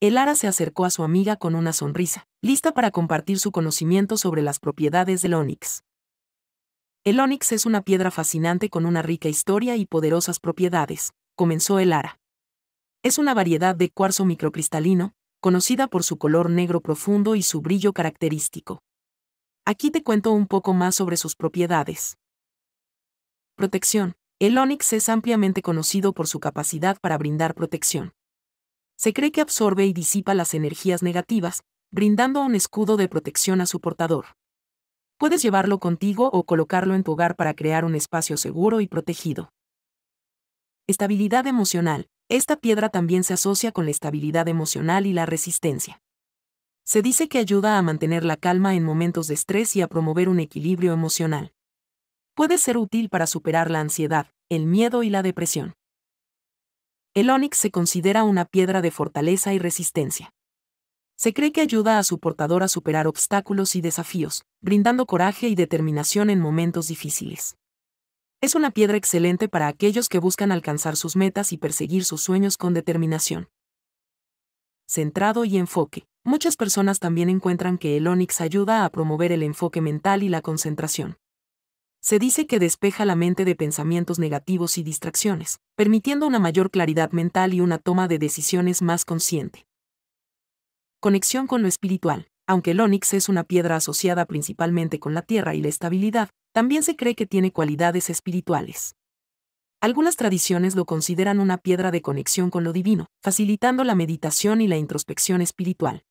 Ara se acercó a su amiga con una sonrisa, lista para compartir su conocimiento sobre las propiedades del ónix. El ónix es una piedra fascinante con una rica historia y poderosas propiedades, comenzó el Ara. Es una variedad de cuarzo microcristalino, conocida por su color negro profundo y su brillo característico. Aquí te cuento un poco más sobre sus propiedades. Protección. El ónix es ampliamente conocido por su capacidad para brindar protección se cree que absorbe y disipa las energías negativas, brindando un escudo de protección a su portador. Puedes llevarlo contigo o colocarlo en tu hogar para crear un espacio seguro y protegido. Estabilidad emocional. Esta piedra también se asocia con la estabilidad emocional y la resistencia. Se dice que ayuda a mantener la calma en momentos de estrés y a promover un equilibrio emocional. Puede ser útil para superar la ansiedad, el miedo y la depresión. El ónix se considera una piedra de fortaleza y resistencia. Se cree que ayuda a su portador a superar obstáculos y desafíos, brindando coraje y determinación en momentos difíciles. Es una piedra excelente para aquellos que buscan alcanzar sus metas y perseguir sus sueños con determinación. Centrado y enfoque. Muchas personas también encuentran que el ónix ayuda a promover el enfoque mental y la concentración. Se dice que despeja la mente de pensamientos negativos y distracciones, permitiendo una mayor claridad mental y una toma de decisiones más consciente. Conexión con lo espiritual. Aunque el ónix es una piedra asociada principalmente con la tierra y la estabilidad, también se cree que tiene cualidades espirituales. Algunas tradiciones lo consideran una piedra de conexión con lo divino, facilitando la meditación y la introspección espiritual.